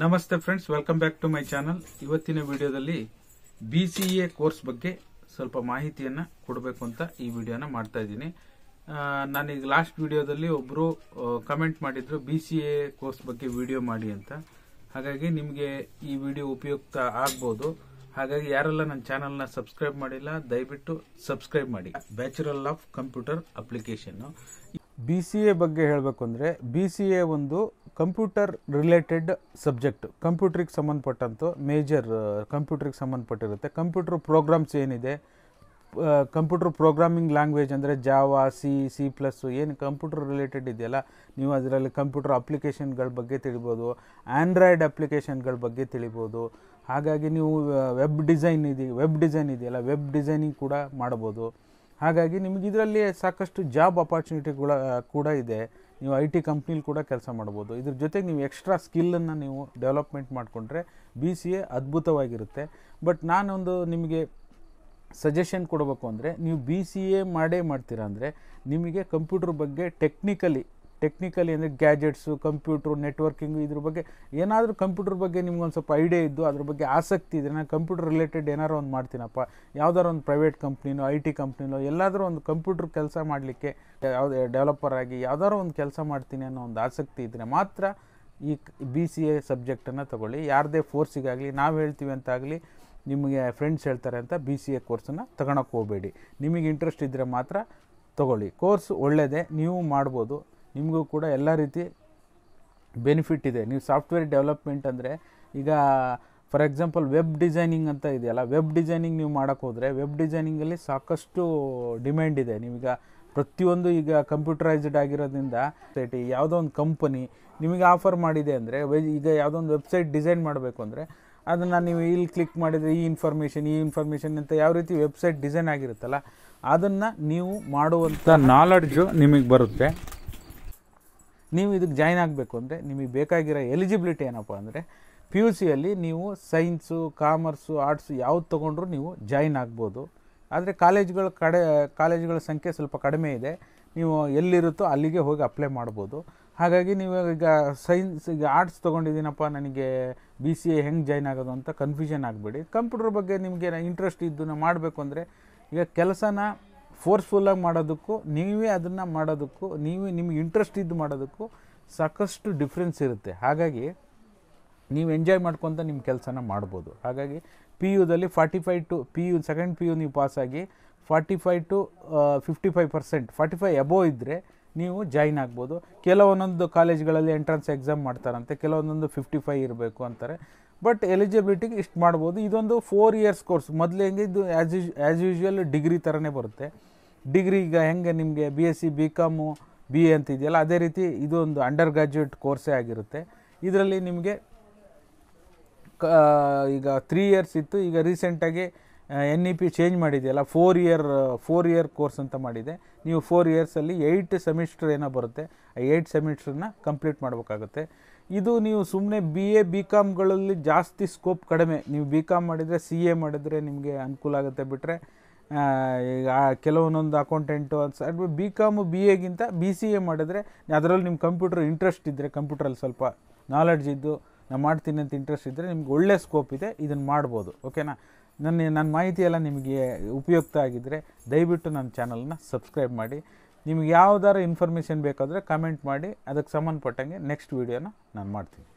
ನಮಸ್ತೆ friends welcome back to my channel ಇವತ್ತಿನ ವಿಡಿಯೋದಲ್ಲಿ ಬಿ ಸಿ ಎ ಕೋರ್ಸ್ ಬಗ್ಗೆ ಸ್ವಲ್ಪ ಮಾಹಿತಿಯನ್ನು ಕೊಡಬೇಕು ಅಂತ ಈ ವಿಡಿಯೋನ ಮಾಡ್ತಾ ಇದ್ದೀನಿ ನಾನೀಗ ಲಾಸ್ಟ್ ವಿಡಿಯೋದಲ್ಲಿ ಒಬ್ಬರು ಕಮೆಂಟ್ ಮಾಡಿದ್ರು ಬಿ ಸಿ ಎ ಕೋರ್ಸ್ ಬಗ್ಗೆ ವಿಡಿಯೋ ಮಾಡಿ ಅಂತ ಹಾಗಾಗಿ ನಿಮಗೆ ಈ ವಿಡಿಯೋ ಉಪಯುಕ್ತ ಆಗ್ಬೋದು ಹಾಗಾಗಿ ಯಾರೆಲ್ಲ ನನ್ನ ಚಾನಲ್ನ ಸಬ್ಸ್ಕ್ರೈಬ್ ಮಾಡಿಲ್ಲ ದಯವಿಟ್ಟು ಸಬ್ಸ್ಕ್ರೈಬ್ ಮಾಡಿ bachelor of computer application B C A ಬಗ್ಗೆ ಹೇಳಬೇಕು ಅಂದರೆ ಬಿ ಸಿ ಎ ಒಂದು ಕಂಪ್ಯೂಟರ್ ರಿಲೇಟೆಡ್ ಸಬ್ಜೆಕ್ಟ್ ಕಂಪ್ಯೂಟ್ರಿಗೆ ಸಂಬಂಧಪಟ್ಟಂತೂ ಮೇಜರ್ ಕಂಪ್ಯೂಟ್ರಿಗೆ ಸಂಬಂಧಪಟ್ಟಿರುತ್ತೆ ಕಂಪ್ಯೂಟ್ರ್ ಪ್ರೋಗ್ರಾಮ್ಸ್ ಏನಿದೆ ಕಂಪ್ಯೂಟರ್ ಪ್ರೋಗ್ರಾಮಿಂಗ್ ಲ್ಯಾಂಗ್ವೇಜ್ ಅಂದರೆ ಜಾವಾ ಸಿ ಸಿ ಪ್ಲಸ್ಸು ಏನು ಕಂಪ್ಯೂಟರ್ ರಿಲೇಟೆಡ್ ಇದೆಯಲ್ಲ ನೀವು ಅದರಲ್ಲಿ ಕಂಪ್ಯೂಟ್ರ್ ಅಪ್ಲಿಕೇಶನ್ಗಳ ಬಗ್ಗೆ ತಿಳಿಬೋದು ಆ್ಯಂಡ್ರಾಯ್ಡ್ ಅಪ್ಲಿಕೇಶನ್ಗಳ ಬಗ್ಗೆ ತಿಳಿಬೋದು ಹಾಗಾಗಿ ನೀವು ವೆಬ್ ಡಿಸೈನ್ ಇದೆ ವೆಬ್ ಡಿಸೈನ್ ಇದೆಯಲ್ಲ ವೆಬ್ ಡಿಸೈನಿಂಗ್ ಕೂಡ ಮಾಡ್ಬೋದು ಹಾಗಾಗಿ ನಿಮಗೆ ಇದರಲ್ಲಿ ಸಾಕಷ್ಟು ಜಾಬ್ ಅಪಾರ್ಚುನಿಟಿಗಳ ಕೂಡ ಇದೆ ನೀವು ಐ ಟಿ ಕಂಪ್ನೀಲಿ ಕೂಡ ಕೆಲಸ ಮಾಡ್ಬೋದು ಇದ್ರ ಜೊತೆಗೆ ನೀವು ಎಕ್ಸ್ಟ್ರಾ ಸ್ಕಿಲ್ಲನ್ನು ನೀವು ಡೆವಲಪ್ಮೆಂಟ್ ಮಾಡಿಕೊಂಡ್ರೆ ಬಿ ಸಿ ಎ ಅದ್ಭುತವಾಗಿರುತ್ತೆ ಬಟ್ ನಾನೊಂದು ನಿಮಗೆ ಸಜೆಷನ್ ಕೊಡಬೇಕು ಅಂದರೆ ನೀವು ಬಿ ಸಿ ಎ ಮಾಡೇ ಮಾಡ್ತೀರಾ ಅಂದರೆ ನಿಮಗೆ ಕಂಪ್ಯೂಟ್ರ್ ಬಗ್ಗೆ ಟೆಕ್ನಿಕಲಿ ಟೆಕ್ನಿಕಲಿ ಅಂದರೆ ಗ್ಯಾಜೆಟ್ಸು ಕಂಪ್ಯೂಟ್ರು ನೆಟ್ವರ್ಕಿಂಗು ಇದ್ರ ಬಗ್ಗೆ ಏನಾದರೂ ಕಂಪ್ಯೂಟ್ರ್ ಬಗ್ಗೆ ಒಂದು ಸ್ವಲ್ಪ ಐಡಿಯಾ ಇದ್ದು ಅದ್ರ ಬಗ್ಗೆ ಆಸಕ್ತಿ ಇದ್ದರೆ ನಾನು ಕಂಪ್ಯೂಟರ್ ರಿಲೇಟೆಡ್ ಏನಾರು ಒಂದು ಮಾಡ್ತೀನಪ್ಪ ಯಾವ್ದಾರು ಒಂದು ಪ್ರೈವೇಟ್ ಕಂಪ್ನಿನೋ ಐ ಟಿ ಕಂಪ್ನಿನೋ ಎಲ್ಲಾದರೂ ಒಂದು ಕಂಪ್ಯೂಟ್ರ್ ಕೆಲಸ ಮಾಡಲಿಕ್ಕೆ ಯಾವುದೇ ಡೆವಲಪರ್ ಆಗಿ ಯಾವ್ದಾದ್ರು ಒಂದು ಕೆಲಸ ಮಾಡ್ತೀನಿ ಅನ್ನೋ ಒಂದು ಆಸಕ್ತಿ ಇದ್ದರೆ ಮಾತ್ರ ಈ ಬಿ ಸಿ ಎ ಸಬ್ಜೆಕ್ಟನ್ನು ತಗೊಳ್ಳಿ ಯಾರದೇ ಫೋರ್ಸಿಗಾಗಲಿ ನಾವು ಹೇಳ್ತೀವಿ ಅಂತಾಗಲಿ ನಿಮಗೆ ಫ್ರೆಂಡ್ಸ್ ಹೇಳ್ತಾರೆ ಅಂತ ಬಿ ಸಿ ಎ ಕೋರ್ಸನ್ನು ತಗೊಳಕ್ಕೆ ಹೋಗಬೇಡಿ ನಿಮಗೆ ಇಂಟ್ರೆಸ್ಟ್ ಇದ್ದರೆ ಮಾತ್ರ ತಗೊಳ್ಳಿ ಕೋರ್ಸ್ ಒಳ್ಳೆಯದೇ ನೀವು ಮಾಡ್ಬೋದು ನಿಮಗೂ ಕೂಡ ಎಲ್ಲ ರೀತಿ ಬೆನಿಫಿಟ್ ಇದೆ ನೀವು ಸಾಫ್ಟ್ವೇರ್ ಡೆವಲಪ್ಮೆಂಟ್ ಅಂದರೆ ಈಗ ಫಾರ್ ಎಕ್ಸಾಂಪಲ್ ವೆಬ್ ಡಿಸೈನಿಂಗ್ ಅಂತ ಇದೆಯಲ್ಲ ವೆಬ್ ಡಿಸೈನಿಂಗ್ ನೀವು ಮಾಡೋಕ್ಕೆ ಹೋದರೆ ವೆಬ್ ಡಿಸೈನಿಂಗಲ್ಲಿ ಸಾಕಷ್ಟು ಡಿಮ್ಯಾಂಡ್ ಇದೆ ನಿಮಗೆ ಪ್ರತಿಯೊಂದು ಈಗ ಕಂಪ್ಯೂಟರೈಸ್ಡ್ ಆಗಿರೋದ್ರಿಂದ ಸೈಟಿ ಯಾವುದೋ ಒಂದು ಕಂಪನಿ ನಿಮಗೆ ಆಫರ್ ಮಾಡಿದೆ ಅಂದರೆ ಈಗ ಯಾವುದೋ ಒಂದು ವೆಬ್ಸೈಟ್ ಡಿಸೈನ್ ಮಾಡಬೇಕು ಅಂದರೆ ಅದನ್ನು ನೀವು ಇಲ್ಲಿ ಕ್ಲಿಕ್ ಮಾಡಿದರೆ ಈ ಇನ್ಫಾರ್ಮೇಷನ್ ಈ ಇನ್ಫಾರ್ಮೇಷನ್ ಅಂತ ಯಾವ ರೀತಿ ವೆಬ್ಸೈಟ್ ಡಿಸೈನ್ ಆಗಿರುತ್ತಲ್ಲ ಅದನ್ನು ನೀವು ಮಾಡುವಂಥ ನಾಲೆಡ್ಜು ನಿಮಗೆ ಬರುತ್ತೆ ನೀವು ಇದಕ್ಕೆ ಜಾಯ್ನ್ ಆಗಬೇಕು ಅಂದರೆ ನಿಮಗೆ ಬೇಕಾಗಿರೋ ಎಲಿಜಿಬಿಲಿಟಿ ಏನಪ್ಪ ಅಂದರೆ ಪಿ ಯು ಸಿಯಲ್ಲಿ ನೀವು ಸೈನ್ಸು ಕಾಮರ್ಸು ಆರ್ಟ್ಸು ಯಾವ್ದು ತೊಗೊಂಡ್ರೂ ನೀವು ಜಾಯ್ನ್ ಆಗ್ಬೋದು ಆದರೆ ಕಾಲೇಜ್ಗಳ ಕಡೆ ಕಾಲೇಜ್ಗಳ ಸಂಖ್ಯೆ ಸ್ವಲ್ಪ ಕಡಿಮೆ ಇದೆ ನೀವು ಎಲ್ಲಿರುತ್ತೋ ಅಲ್ಲಿಗೆ ಹೋಗಿ ಅಪ್ಲೈ ಮಾಡ್ಬೋದು ಹಾಗಾಗಿ ನೀವು ಈಗ ಸೈನ್ಸ್ ಈಗ ಆರ್ಟ್ಸ್ ತೊಗೊಂಡಿದ್ದೀನಪ್ಪ ನನಗೆ ಬಿ ಸಿ ಎ ಹೆಂಗೆ ಜಾಯ್ನ್ ಆಗೋದು ಅಂತ ಕನ್ಫ್ಯೂಷನ್ ಆಗಬೇಡಿ ಕಂಪ್ಯೂಟ್ರ್ ಬಗ್ಗೆ ನಿಮಗೆ ಇಂಟ್ರೆಸ್ಟ್ ಇದ್ದು ಮಾಡಬೇಕು ಅಂದರೆ ಈಗ ಕೆಲಸನ ಫೋರ್ಸ್ಫುಲ್ಲಾಗಿ ಮಾಡೋದಕ್ಕೂ ನೀವೇ ಅದನ್ನು ಮಾಡೋದಕ್ಕೂ ನೀವೇ ನಿಮ್ಗೆ ಇಂಟ್ರೆಸ್ಟ್ ಇದ್ದು ಮಾಡೋದಕ್ಕೂ ಸಾಕಷ್ಟು ಡಿಫ್ರೆನ್ಸ್ ಇರುತ್ತೆ ಹಾಗಾಗಿ ನೀವು ಎಂಜಾಯ್ ಮಾಡ್ಕೊತ ನಿಮ್ಮ ಕೆಲಸನ ಮಾಡ್ಬೋದು ಹಾಗಾಗಿ ಪಿ ಯುದಲ್ಲಿ forty five to P U second P U ನೀವು ಪಾಸಾಗಿ forty five to fifty five percent forty five above ಇದ್ದರೆ ನೀವು ಜಾಯ್ನ್ ಆಗ್ಬೋದು ಕೆಲವೊಂದೊಂದು ಕಾಲೇಜ್ಗಳಲ್ಲಿ ಎಂಟ್ರೆನ್ಸ್ ಎಕ್ಸಾಮ್ ಮಾಡ್ತಾರಂತೆ ಕೆಲವೊಂದೊಂದು ಫಿಫ್ಟಿ ಫೈ ಇರಬೇಕು ಅಂತಾರೆ ಬಟ್ ಎಲಿಜಿಬಿಲಿಟಿಗೆ ಇಷ್ಟು ಮಾಡ್ಬೋದು ಇದೊಂದು ಫೋರ್ ಇಯರ್ಸ್ ಕೋರ್ಸ್ ಮೊದಲು ಹೆಂಗೆ ಇದು as usual as usual degree ಥರನೇ ಬರುತ್ತೆ ಡಿಗ್ರಿ ಈಗ ಹೆಂಗೆ ನಿಮಗೆ B S C B com B A ಅಂತಿದೆಯಲ್ಲ ಅದೇ ರೀತಿ ಇದು ಒಂದು ಅಂಡರ್ ಗ್ರ್ಯಾಜುಯೇಟ್ ಕೋರ್ಸೇ ಆಗಿರುತ್ತೆ ಇದರಲ್ಲಿ ನಿಮಗೆ ಈಗ ತ್ರೀ ಇಯರ್ಸ್ ಇತ್ತು ಈಗ ರೀಸೆಂಟಾಗಿ ಎನ್ ಇ ಪಿ ಚೇಂಜ್ ಮಾಡಿದೆಯಲ್ಲ four year four year course ಅಂತ ಮಾಡಿದೆ ನೀವು ಫೋರ್ ಇಯರ್ಸಲ್ಲಿ ಏಯ್ಟ್ ಸೆಮಿಸ್ಟರ್ ಏನೋ ಬರುತ್ತೆ ಆ ಏಯ್ಟ್ ಸೆಮಿಸ್ಟ್ರನ್ನ ಕಂಪ್ಲೀಟ್ ಮಾಡಬೇಕಾಗುತ್ತೆ ಇದು ನೀವು ಸುಮ್ಮನೆ ಬಿ ಎ ಬಿ ಕಾಮ್ಗಳಲ್ಲಿ ಜಾಸ್ತಿ ಸ್ಕೋಪ್ ಕಡಿಮೆ ನೀವು ಬಿ ಕಾಮ್ ಮಾಡಿದರೆ ಸಿ ಎ ಮಾಡಿದರೆ ನಿಮಗೆ ಅನುಕೂಲ ಆಗುತ್ತೆ ಬಿಟ್ಟರೆ ಈಗ ಕೆಲವೊಂದೊಂದು ಅಕೌಂಟೆಂಟು ಅಂತ ಬಿ ಕಾಮು ಬಿ ಎಗಿಂತ ಬಿ ಸಿ ಎ ಮಾಡಿದ್ರೆ ಅದರಲ್ಲಿ ನಿಮ್ಮ ಕಂಪ್ಯೂಟರ್ ಇಂಟ್ರೆಸ್ಟ್ ಇದ್ದರೆ ಕಂಪ್ಯೂಟ್ರಲ್ಲಿ ಸ್ವಲ್ಪ ನಾಲೆಡ್ಜ್ ಇದ್ದು ನಾನು ಮಾಡ್ತೀನಿ ಅಂತ ಇಂಟ್ರೆಸ್ಟ್ ಇದ್ದರೆ ನಿಮ್ಗೆ ಒಳ್ಳೆ ಸ್ಕೋಪ್ ಇದೆ ಇದನ್ನು ಮಾಡ್ಬೋದು ಓಕೆನಾ ನನ್ನ ನನ್ನ ಮಾಹಿತಿ ಎಲ್ಲ ನಿಮಗೆ ಉಪಯುಕ್ತ ಆಗಿದ್ದರೆ ದಯವಿಟ್ಟು ನನ್ನ ಚಾನಲ್ನ ಸಬ್ಸ್ಕ್ರೈಬ್ ಮಾಡಿ ನಿಮ್ಗೆ ಯಾವುದಾದ್ರು ಇನ್ಫಾರ್ಮೇಷನ್ ಬೇಕಾದರೆ ಕಮೆಂಟ್ ಮಾಡಿ ಅದಕ್ಕೆ ಸಂಬಂಧಪಟ್ಟಂಗೆ ನೆಕ್ಸ್ಟ್ ವೀಡಿಯೋನ ನಾನು ಮಾಡ್ತೀನಿ